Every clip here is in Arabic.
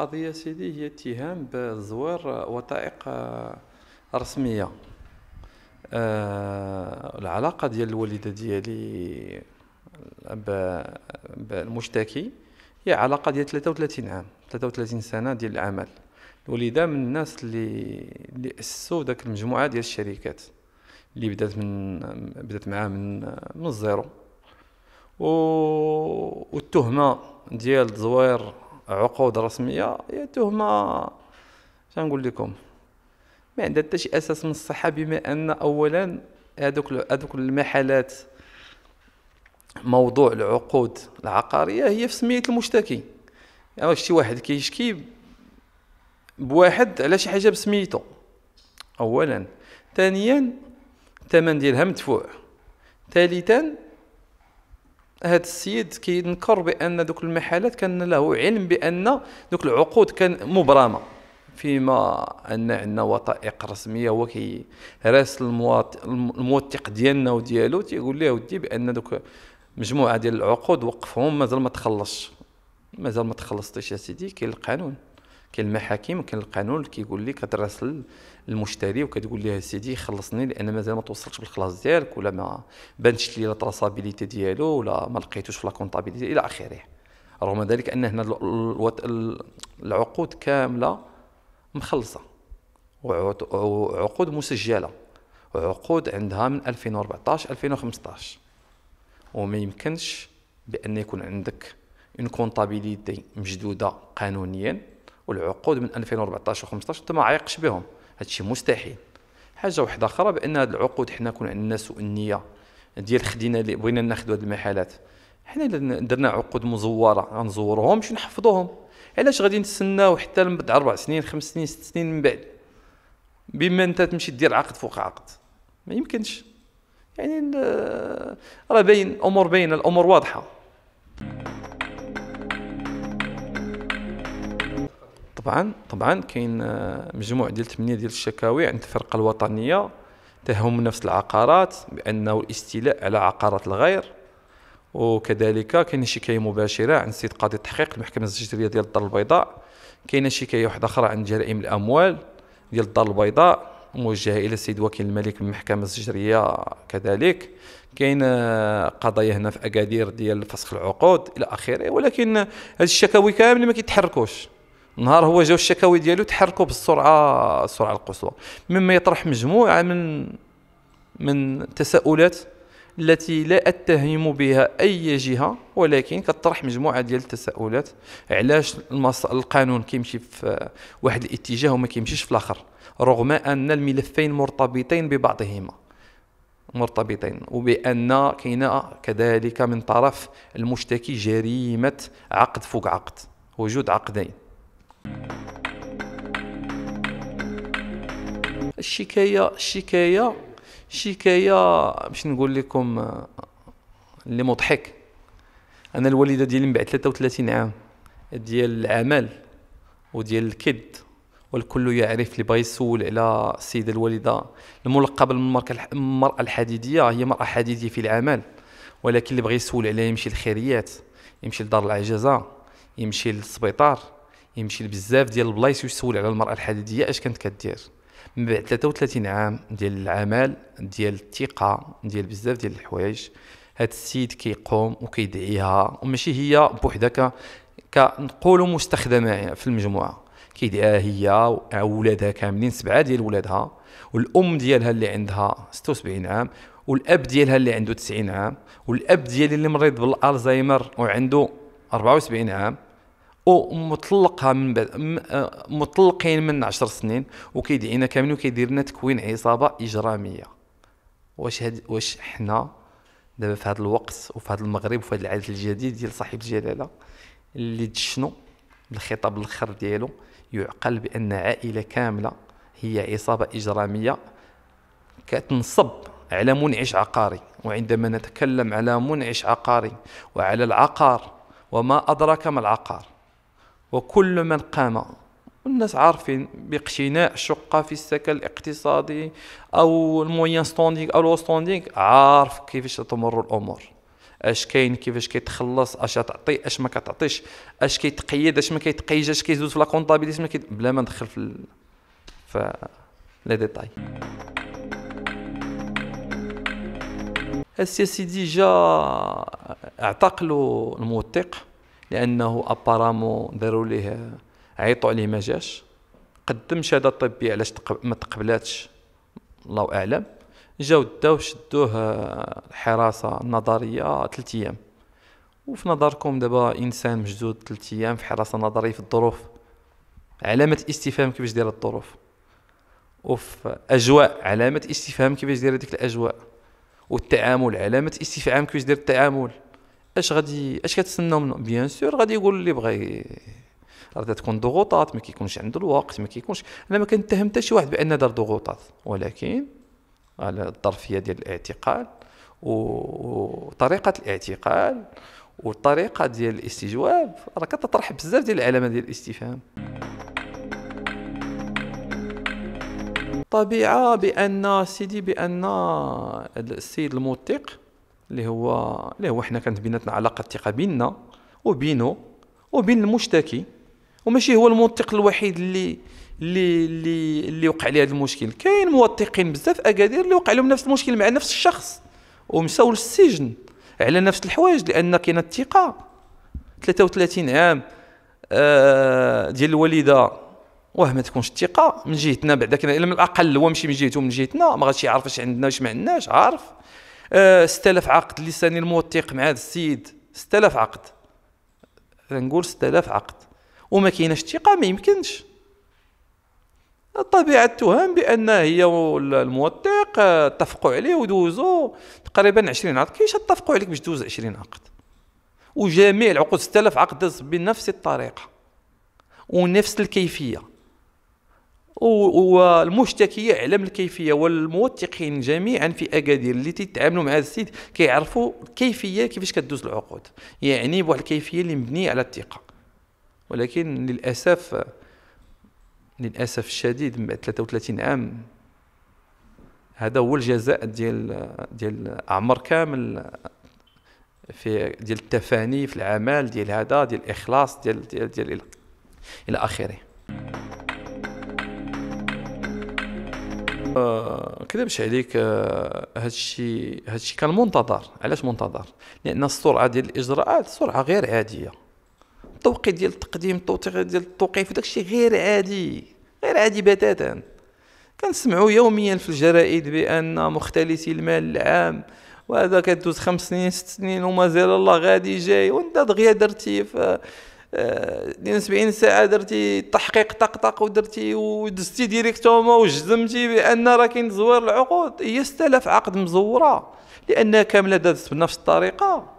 القضية سيدي هي اتهام بزوار وثائق رسمية آه العلاقة ديال الوالدة ديالي بالمشتكي هي علاقة ديال 33 عام 33 سنة ديال العمل الوالدة من الناس اللي اللي أسسوا داك المجموعة ديال الشركات اللي بدات من بدات معاه من من الزيرو والتهمة ديال زوير عقود رسميه هي تهمه شنقول لكم ما عندها حتى شي اساس من الصحه بما ان اولا هذوك هذوك المحلات موضوع العقود العقاريه هي في سميه المشتكي يعني شي واحد كيشكي بواحد على شي حاجه بسميتو اولا ثانيا الثمن ديالها مدفوع ثالثا هذا السيد كينكر بان دوك المحلات كان له علم بان دوك العقود كان مبرمه فيما ان عندنا وثائق رسميه هو كيراسل الموثق ديالنا وديالو تيقول ليه ودي بان دوك مجموعه ديال العقود وقفهم مازال ما تخلصش مازال ما تخلصتيش يا سيدي كاين القانون كاين المحاكم كاين القانون اللي كيقول لك كتراسل المشتري وكتقول ليه سيدي خلصني لان مازال ما توصلتش بالخلاص ديالك ولا ما بانتش لي لا تراسابيليتي ديالو ولا ما لقيتوش في لا كونطابيليتي الى اخره رغم ذلك ان هنا العقود كامله مخلصه وعقود مسجله وعقود عندها من 2014 2015 وما يمكنش بان يكون عندك اون كونطابيليتي مجدوده قانونيا والعقود من 2014 و15 انت ما عايقش بهم هادشي مستحيل حاجه واحده اخرى بان هاد العقود حنا كون عندنا سوء النيه ديال خدينا اللي بغينا ناخذوا هاد المحالات حنا درنا عقود مزوره غنزورهم باش نحفظوهم علاش غادي نتسناو حتى من بعد اربع سنين خمس سنين ست سنين من بعد بما انت تمشي دير عقد فوق عقد ما يمكنش يعني راه باين امور باينه الامور واضحه طبعا طبعا كاين آه، مجموع ديال 8 ديال الشكاوي عند الفرقه الوطنيه تهم نفس العقارات بانه الاستيلاء على عقارات الغير وكذلك كاين شكايه مباشره عند السيد قاضي التحقيق المحكمه التجريبيه ديال الدار البيضاء كاينه شكايه واحده اخرى عن جرائم الاموال ديال الدار البيضاء موجهه الى السيد وكيل الملك من المحكمه التجريبيه كذلك كاين آه، قضايا هنا في اكادير ديال فسخ العقود الى اخره ولكن هاد الشكاوي كامله ما كيتحركوش نهار هو جاو الشكاوي ديالو تحركوا بالسرعه السرعه القصوى مما يطرح مجموعه من من التساؤلات التي لا اتهم بها اي جهه ولكن كطرح مجموعه ديال التساؤلات علاش القانون كيمشي في واحد الاتجاه وما كيمشيش في الاخر رغم ان الملفين مرتبطين ببعضهما مرتبطين وبان كاين كذلك من طرف المشتكي جريمه عقد فوق عقد وجود عقدين الشكايه الشكايه شكايه باش نقول لكم آه، اللي مضحك انا الوالده ديالي من بعد 33 عام ديال العمل وديال الكد والكل يعرف اللي بغا يسول على السيده الوالده الملقبه بالمراه الحديديه هي مراه حديديه في العمل ولكن اللي بغى يسول عليها يمشي للخيريات يمشي لدار العجزه يمشي للسبيطار يمشي لبزاف ديال البلايص ويسول على المراه الحديديه اش كانت كدير من بعد 33 عام ديال العمل ديال الثقه ديال بزاف ديال الحوايج هاد السيد كيقوم وكيدعيها وماشي هي بوحدها كنقولوا مستخدمه في المجموعه كيدعيها هي وولادها كاملين سبعه ديال ولادها والام ديالها اللي عندها 76 عام والاب ديالها اللي عنده 90 عام والاب ديالي اللي مريض بالالزهايمر وعنده 74 عام ومطلقها من بعد مطلقين من عشر سنين وكيدعينا كاملين وكيدير لنا تكوين عصابه اجراميه واش هاد واش حنا دابا في هذا الوقت وفي هذا المغرب وفي هذا العهد الجديد ديال صاحب الجلاله اللي دشنو بالخطاب الاخر ديالو يعقل بان عائله كامله هي عصابه اجراميه كتنصب على منعش عقاري وعندما نتكلم على منعش عقاري وعلى العقار وما أدراك ما العقار وكل من قام والناس عارفين باقتناء شقه في السكن الاقتصادي او الموين ستوندينغ او لو ستوندينغ عارف كيفاش تمر الامور اش كاين كيفاش كيتخلص اش تعطي اش ما كتعطيش اش كيتقيد اش ما كيتقيد اش كيزوز في لا كونطابيليتي كي... بلا ما ندخل في ال... في لي ديتاي السياسي جا اعتقلوا الموثق لانه ابارامون داروا ليه عيطوا عليه ما جاش قدم شهاده طبيه علاش ما تقبلاتش الله اعلم جاو داو شدوه الحراسه آه، النظريه ثلاث ايام وفي نظركم دابا انسان مجدود ثلاث ايام في حراسه نظريه في الظروف علامه استفهام كيفاش دايره الظروف وفي اجواء علامه استفهام كيفاش دايره ديك الاجواء والتعامل علامه استفهام كيفاش داير التعامل اش غادي اش كتسناو منه بيان سور غادي يقول اللي بغى راه تكون ضغوطات ما كيكونش عنده الوقت ما كيكونش انا ما كنتهم حتى شي واحد بان دار ضغوطات ولكن على الظرفيه ديال الاعتقال وطريقه الاعتقال والطريقه ديال الاستجواب راه كتطرح بزاف ديال العلامات ديال الاستفهام طبيعه بان سيدي بان السيد الموثق اللي هو اللي هو حنا كانت بيناتنا علاقه ثقه بيننا وبينه وبين المشتكي وماشي هو الموثق الوحيد اللي اللي اللي اللي وقع ليه هذا المشكل كاين موثقين بزاف اكادير اللي وقع لهم نفس المشكل مع نفس الشخص ومساو للسجن على نفس الحوايج لان كاين الثقه 33 عام آه، ديال الوالده واه ما تكونش الثقه من جهتنا بعدا كان على الاقل هو ماشي من جهته من جهتنا ما غاديش يعرف اش عندنا واش ما عندناش عارف 6000 آه، عقد لساني الموثق مع هذا السيد 6000 عقد نقول 6000 عقد وما كايناش الثقه ما يمكنش الطبيعه التهم بأن هي الموثق آه، اتفقوا عليه ودوزوا تقريبا 20 عقد كيفاش اتفقوا عليك باش دوز 20 عقد وجميع العقود 6000 عقد بنفس الطريقة ونفس الكيفية والمشتكي يعلم الكيفيه والموثقين جميعا في اكادير اللي تيتعاملوا مع هذا السيد كيعرفوا الكيفيه كيفاش كدوز العقود يعني بواحد الكيفيه اللي مبنيه على الثقه ولكن للاسف للاسف الشديد من بعد 33 عام هذا هو الجزاء ديال ديال عمر كامل في ديال التفاني في العمل ديال هذا ديال الاخلاص ديال ديال, ديال الى اخره آه، كذبش عليك آه، هادشي هادشي كان منتظر علاش منتظر لان السرعه ديال الاجراءات سرعه غير عاديه التوقيت ديال التقديم التوقيت ديال التوقيف داكشي غير عادي غير عادي بتاتا كنسمعوا يوميا في الجرائد بان مختلسي المال العام وهذا كدوز خمس سنين ست سنين ومازال الله غادي جاي وانت دغيا درتي في دين 70 ساعه درتي تحقيق طقطق ودرتي ودزتي ديريكتومون وجزمتي بان راه كاين زوار العقود هي استلف عقد مزوره لانها كامله دازت بنفس الطريقه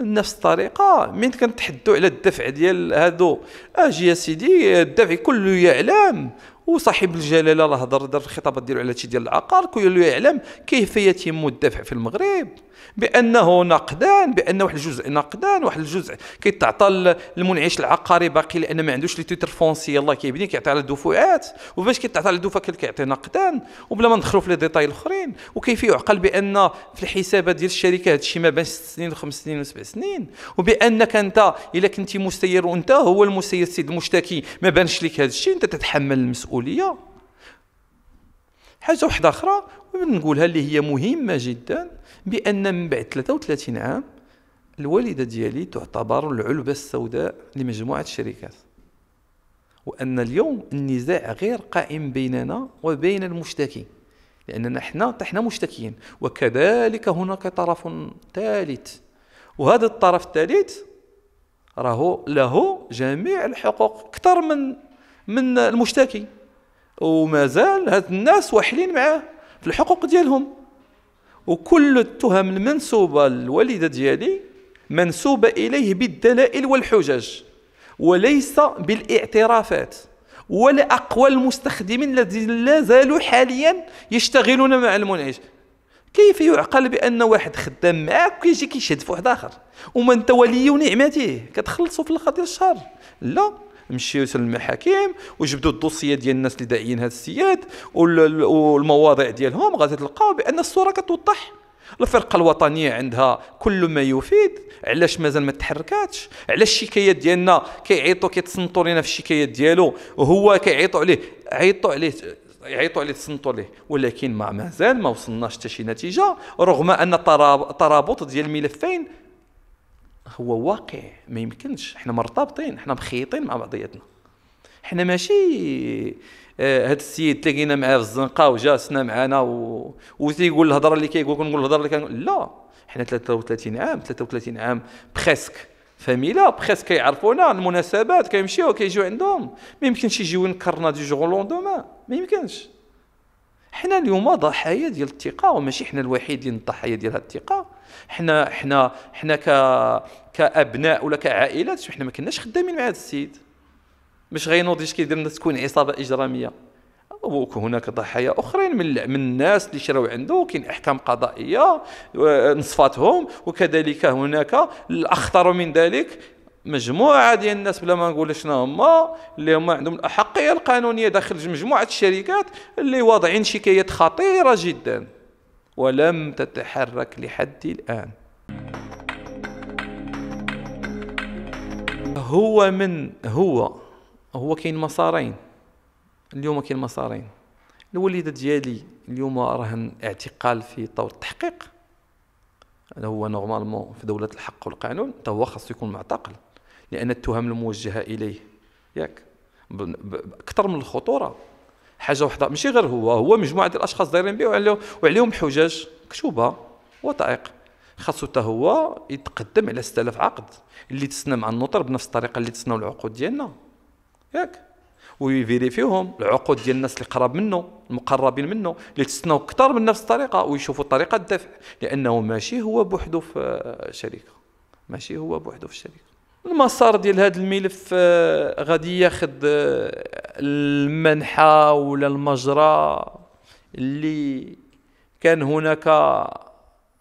نفس الطريقه من كنتحدوا على الدفع ديال هادو اجي يا سيدي الدفع كله يعلم وصاحب الجلاله راه هضر دار الخطابات ديالو على هادشي ديال العقار كله يعلم كيف يتم الدفع في المغرب بانه نقدان بان واحد الجزء نقدان واحد الجزء كيتعطى للمنعش العقاري باقي لان ما عندوش لي تيتر فونسي يلاه كيبني كيعطي على الدفوعات وباش كيتعطى على الدفعه كيعطي نقدان وبلا ما ندخلوا في لي ديتاي الاخرين وكيف يعقل بان في الحسابات ديال الشركه هادشي ما بين ست سنين وخمس سنين وسبع سنين وبانك انت الا كنتي مسير وانت هو المسير السيد المشتكي ما بانش لك هادشي انت تتحمل المسؤوليه حاجه واحده اخرى نقولها اللي هي مهمه جدا بان من بعد 33 عام الوالده ديالي تعتبر العلبه السوداء لمجموعه الشركات وان اليوم النزاع غير قائم بيننا وبين المشتكي لاننا حنا طحنا مشتكيين وكذلك هناك طرف ثالث وهذا الطرف الثالث راهو له جميع الحقوق اكثر من من المشتكي ومازال هاد الناس واحلين معاه في الحقوق ديالهم وكل التهم المنسوبه للوالده ديالي منسوبه اليه بالدلائل والحجج وليس بالاعترافات ولا اقوال المستخدمين الذين لا زالوا حاليا يشتغلون مع المنعش كيف يعقل بان واحد خدام معاك كيجي كيشهد في واحد اخر وما انت ولي نعمته كتخلصوا في الاخر ديال الشهر لا مشيو للمحاكم وجبدوا الدوسيه ديال الناس اللي داعيين هذا السياد والمواضيع ديالهم غادي تلقاو بان الصوره كتوضح الفرقه الوطنيه عندها كل ما يفيد علاش مازال ما تحركاتش علاش الشكايات ديالنا كيعيطوا كيتصنتوا لنا في الشكايات ديالو وهو كيعيطوا عليه عيطوا عليه يعيطوا عليه تصنتوا ليه ولكن ما مازال ما وصلناش حتى شي نتيجه رغم ان الترابط ديال الملفين هو واقع ما يمكنش حنا مرتبطين حنا مخيطين مع بعضياتنا حنا ماشي آه، هاد السيد تلاقينا معاه في الزنقه سنا معانا و... وتيقول الهضره اللي كيقول كنقول الهضره اللي كنقول لا حنا 33 عام 33 عام بريسك فاميلا بريسك كيعرفونا المناسبات كيمشيو كيجيو عندهم ما يمكنش يجيو ينكرنا دي جوغ لوندومان ما يمكنش حنا اليوم ضحايا ديال الثقه وماشي حنا الوحيدين الضحايا ديال هاد الثقه حنا حنا حنا ك كابناء ولا كعائلات حنا ما كناش خدامين مع هذا السيد مش غينوض كيدير ديالنا تكون عصابه اجراميه وهناك ضحايا اخرين من من الناس اللي شراو عنده كاين احكام قضائيه نصفاتهم وكذلك هناك الاخطر من ذلك مجموعه ديال الناس بلا ما نقول شنو هما اللي هما عندهم الاحقيه القانونيه داخل مجموعه الشركات اللي واضعين شكايات خطيره جدا ولم تتحرك لحد الان هو من هو هو كاين مسارين اليوم كاين مسارين الوليده ديالي اليوم راهن اعتقال في طور التحقيق هذا هو نورمالمون في دوله الحق والقانون حتى هو خاصو يكون معتقل لان التهم الموجهه اليه ياك اكثر من الخطوره حاجه وحده ماشي غير هو هو مجموعه ديال الاشخاص دايرين به وعليهم حجج مكتوبه وثائق خاصو حتى هو يتقدم على 6000 عقد اللي تسنى مع النوطر بنفس الطريقه اللي تسناو العقود ديالنا ياك ويفيريفيوهم العقود ديال الناس اللي قراب منه المقربين منه اللي تسناو اكثر من نفس الطريقه ويشوفوا طريقه الدفع لانه ماشي هو بوحدو في شركه ماشي هو بوحدو في الشركه المسار ديال هذا الملف آه، غادي ياخذ آه، المنحه ولا المجرى اللي كان هناك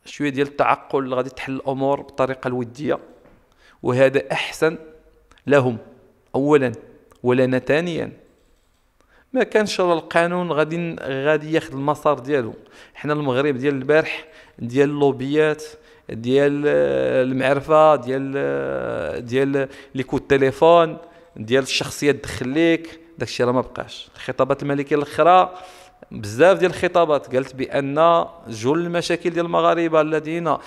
شويه ديال التعقل غادي تحل الامور بطريقه الوديه وهذا احسن لهم اولا ولنا ثانيا ما كانش القانون غادي غادي ياخذ المسار ديالو حنا المغرب ديال البارح ديال اللوبيات ديال آه، المعرفه ديال آه، ديال لي كود تليفون ديال الشخصيه تدخل ليك داكشي راه ما بقاش الخطابات الملكيه الاخرى بزاف ديال الخطابات قالت بان جل المشاكل ديال المغاربه الذين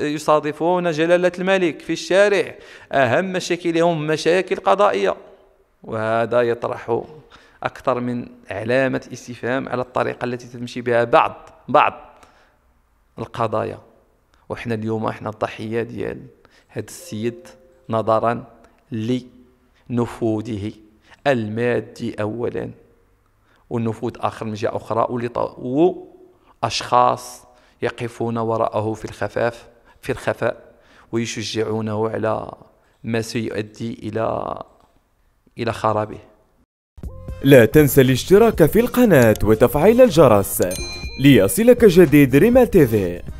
يصادفون جلاله الملك في الشارع اهم مشاكلهم مشاكل قضائيه وهذا يطرح اكثر من علامه استفهام على الطريقه التي تمشي بها بعض بعض القضايا وحنا اليوم احنا الضحيه ديال هذا السيد نظرا لنفوذه المادي اولا والنفوذ اخر من جهه اخرى واشخاص يقفون وراءه في الخفاف في الخفاء ويشجعونه على ما سيؤدي الى الى خرابه لا تنسى الاشتراك في القناه وتفعيل الجرس ليصلك جديد ريما تيفي